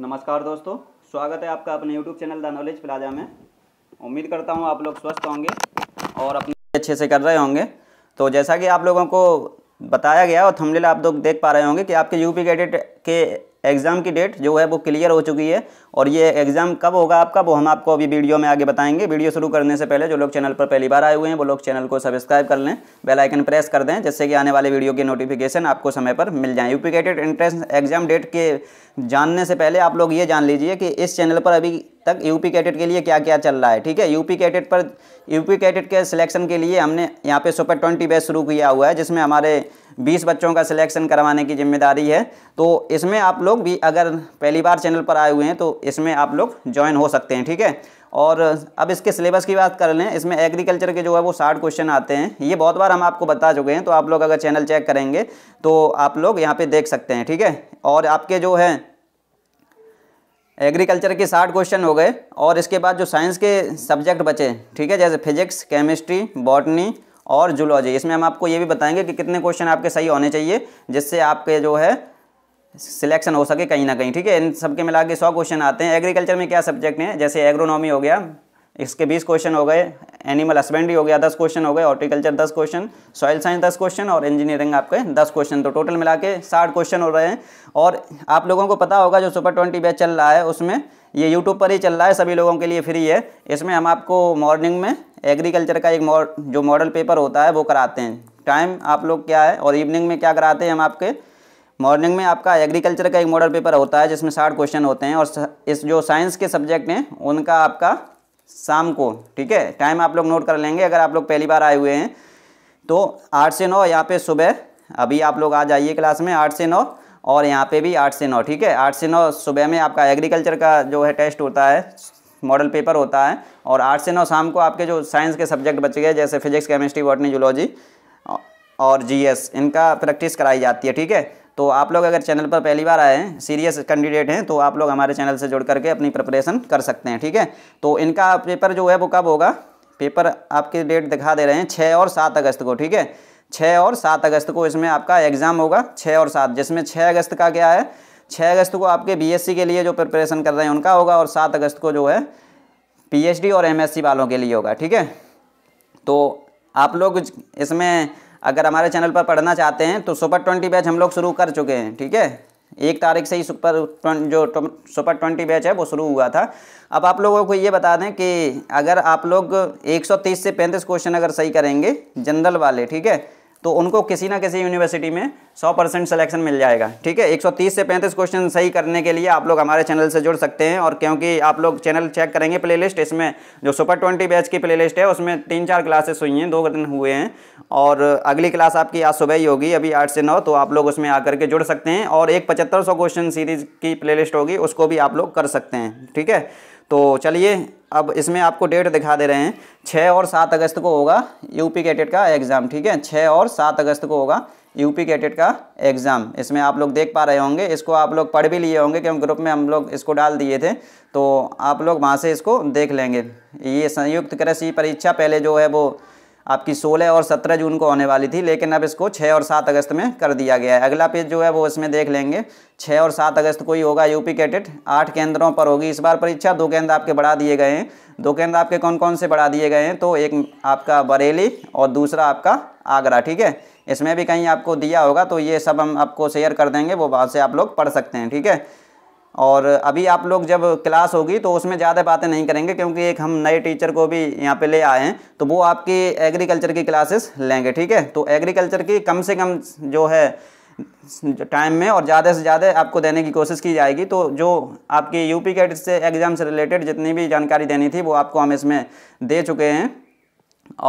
नमस्कार दोस्तों स्वागत है आपका अपने YouTube channel the knowledge plaza में उम्मीद करता हूँ आप लोग स्वस्थ होंगे और अपने अच्छे से कर रहे होंगे तो जैसा कि आप लोगों को बताया गया और थमलेला आप लोग देख पा रहे होंगे कि आपके यूपी कैडेट के एग्ज़ाम की डेट जो है वो क्लियर हो चुकी है और ये एग्ज़ाम कब होगा आपका वो हम आपको अभी वीडियो में आगे बताएंगे वीडियो शुरू करने से पहले जो लोग चैनल पर पहली बार आए हुए हैं वो लोग चैनल को सब्सक्राइब कर लें बेल आइकन प्रेस कर दें जिससे कि आने वाले वीडियो के नोटिफिकेशन आपको समय पर मिल जाएँ UP CATET entrance exam date के जानने से पहले आप लोग ये जान लीजिए कि इस चैनल पर अभी तक यूपी कैडेट के लिए क्या क्या चल रहा है ठीक है यूपी कैडेट पर यूपी कैडेट के सिलेक्शन के लिए हमने यहाँ पे सुपर ट्वेंटी बैच शुरू किया हुआ है जिसमें हमारे 20 बच्चों का सिलेक्शन करवाने की जिम्मेदारी है तो इसमें आप लोग भी अगर पहली बार चैनल पर आए हुए हैं तो इसमें आप लोग ज्वाइन हो सकते हैं ठीक है और अब इसके सिलेबस की बात कर लें इसमें एग्रीकल्चर के जो है वो साठ क्वेश्चन आते हैं ये बहुत बार हम आपको बता चुके हैं तो आप लोग अगर चैनल चेक करेंगे तो आप लोग यहाँ पे देख सकते हैं ठीक है और आपके जो है एग्रीकल्चर के साठ क्वेश्चन हो गए और इसके बाद जो साइंस के सब्जेक्ट बचे ठीक है जैसे फिजिक्स केमिस्ट्री बॉटनी और जूलॉजी इसमें हम आपको ये भी बताएंगे कि कितने क्वेश्चन आपके सही होने चाहिए जिससे आपके जो है सिलेक्शन हो सके कहीं ना कहीं ठीक है इन सबके मिला के सौ क्वेश्चन आते हैं एग्रीकल्चर में क्या सब्जेक्ट हैं जैसे एग्रोनॉमी हो गया इसके बीस क्वेश्चन हो गए एनिमल हस्बेंड्री हो गया दस क्वेश्चन हो गए हॉर्टिकल्चर दस क्वेश्चन सॉइल साइंस दस क्वेश्चन और इंजीनियरिंग आपके दस क्वेश्चन तो टोटल मिला के साठ क्वेश्चन हो रहे हैं और आप लोगों को पता होगा जो सुपर ट्वेंटी बैच चल रहा है उसमें ये यूट्यूब पर ही चल रहा है सभी लोगों के लिए फ्री है इसमें हम आपको मॉर्निंग में एग्रीकल्चर का एक जो मॉडल पेपर होता है वो कराते हैं टाइम आप लोग क्या है और इवनिंग में क्या कराते हैं हम आपके मॉर्निंग में आपका एग्रीकल्चर का एक मॉडल पेपर होता है जिसमें साठ क्वेश्चन होते हैं और इस जो साइंस के सब्जेक्ट हैं उनका आपका शाम को ठीक है टाइम आप लोग नोट कर लेंगे अगर आप लोग पहली बार आए हुए हैं तो आठ से नौ यहाँ पे सुबह अभी आप लोग आ जाइए क्लास में आठ से नौ और यहाँ पे भी आठ से नौ ठीक है आठ से नौ सुबह में आपका एग्रीकल्चर का जो है टेस्ट होता है मॉडल पेपर होता है और आठ से नौ शाम को आपके जो साइंस के सब्जेक्ट बच गए जैसे फिजिक्स केमिस्ट्री बॉटनी जूलॉजी और जी इनका प्रैक्टिस कराई जाती है ठीक है तो आप लोग अगर चैनल पर पहली बार आए हैं सीरियस कैंडिडेट हैं तो आप लोग हमारे चैनल से जुड़ करके अपनी प्रिपरेशन कर सकते हैं ठीक है तो इनका पेपर जो है वो कब होगा पेपर आपके डेट दिखा दे रहे हैं छः और सात अगस्त को ठीक है छः और सात अगस्त को इसमें आपका एग्ज़ाम होगा छः और सात जिसमें छः अगस्त का क्या है छः अगस्त को आपके बीएससी के लिए जो प्रिपरेशन कर रहे हैं उनका होगा और सात अगस्त को जो है पीएचडी और एमएससी वालों के लिए होगा ठीक है तो आप लोग इसमें अगर हमारे चैनल पर पढ़ना चाहते हैं तो सुपर ट्वेंटी बैच हम लोग शुरू कर चुके हैं ठीक है एक तारीख से ही सुपर जो सुपर ट्वेंटी बैच है वो शुरू हुआ था अब आप लोगों को ये बता दें कि अगर आप लोग 130 से 35 क्वेश्चन अगर सही करेंगे जनरल वाले ठीक है तो उनको किसी ना किसी यूनिवर्सिटी में 100 परसेंट सलेक्शन मिल जाएगा ठीक है 130 से 35 क्वेश्चन सही करने के लिए आप लोग हमारे चैनल से जुड़ सकते हैं और क्योंकि आप लोग चैनल चेक करेंगे प्लेलिस्ट इसमें जो सुपर ट्वेंटी बैच की प्लेलिस्ट है उसमें तीन चार क्लासेस हुई हैं दो दिन हुए हैं और अगली क्लास आपकी आज सुबह ही होगी अभी आठ से नौ तो आप लोग उसमें आकर के जुड़ सकते हैं और एक पचहत्तर क्वेश्चन सीरीज़ की प्ले होगी उसको भी आप लोग कर सकते हैं ठीक है तो चलिए अब इसमें आपको डेट दिखा दे रहे हैं छः और सात अगस्त को होगा यूपी कैटेट का एग्ज़ाम ठीक है छः और सात अगस्त को होगा यूपी कैटेट का एग्ज़ाम इसमें आप लोग देख पा रहे होंगे इसको आप लोग पढ़ भी लिए होंगे क्योंकि ग्रुप में हम लोग इसको डाल दिए थे तो आप लोग वहाँ से इसको देख लेंगे ये संयुक्त कृषि परीक्षा पहले जो है वो आपकी 16 और 17 जून को होने वाली थी लेकिन अब इसको 6 और 7 अगस्त में कर दिया गया है अगला पेज जो है वो इसमें देख लेंगे 6 और 7 अगस्त को ही होगा यूपी कैडेट आठ केंद्रों पर होगी इस बार परीक्षा दो केंद्र आपके बढ़ा दिए गए हैं दो केंद्र आपके कौन कौन से बढ़ा दिए गए हैं तो एक आपका बरेली और दूसरा आपका आगरा ठीक है इसमें भी कहीं आपको दिया होगा तो ये सब हम आपको शेयर कर देंगे वो वहाँ से आप लोग पढ़ सकते हैं ठीक है और अभी आप लोग जब क्लास होगी तो उसमें ज़्यादा बातें नहीं करेंगे क्योंकि एक हम नए टीचर को भी यहाँ पे ले आए हैं तो वो आपकी एग्रीकल्चर की क्लासेस लेंगे ठीक है तो एग्रीकल्चर की कम से कम जो है टाइम में और ज़्यादा से ज़्यादा आपको देने की कोशिश की जाएगी तो जो आपकी यूपी कैट e से एग्ज़ाम से रिलेटेड जितनी भी जानकारी देनी थी वो आपको हम इसमें दे चुके हैं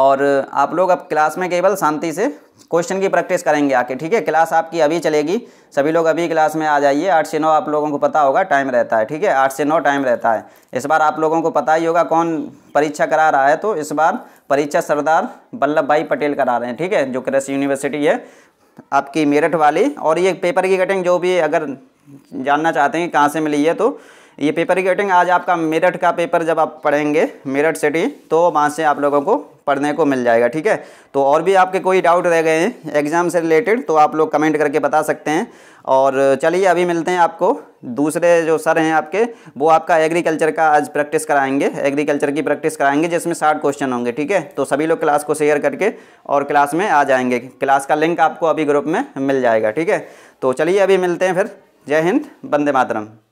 और आप लोग अब क्लास में केवल शांति से क्वेश्चन की प्रैक्टिस करेंगे आके ठीक है क्लास आपकी अभी चलेगी सभी लोग अभी क्लास में आ जाइए आठ से नौ आप लोगों को पता होगा टाइम रहता है ठीक है आठ से नौ टाइम रहता है इस बार आप लोगों को पता ही होगा कौन परीक्षा करा रहा है तो इस बार परीक्षा सरदार वल्लभ भाई पटेल करा रहे हैं ठीक है जो कृषि यूनिवर्सिटी है आपकी मेरठ वाली और ये पेपर की कटिंग जो भी अगर जानना चाहते हैं कहाँ से मिली है तो ये पेपर की कटिंग आज आपका मेरठ का पेपर जब आप पढ़ेंगे मेरठ सिटी तो वहाँ से आप लोगों को पढ़ने को मिल जाएगा ठीक है तो और भी आपके कोई डाउट रह गए हैं एग्ज़ाम से रिलेटेड तो आप लोग कमेंट करके बता सकते हैं और चलिए अभी मिलते हैं आपको दूसरे जो सर हैं आपके वो आपका एग्रीकल्चर का आज प्रैक्टिस कराएंगे एग्रीकल्चर की प्रैक्टिस कराएंगे जिसमें साठ क्वेश्चन होंगे ठीक है तो सभी लोग क्लास को शेयर करके और क्लास में आ जाएंगे क्लास का लिंक आपको अभी ग्रुप में मिल जाएगा ठीक है तो चलिए अभी मिलते हैं फिर जय हिंद वंदे मातरम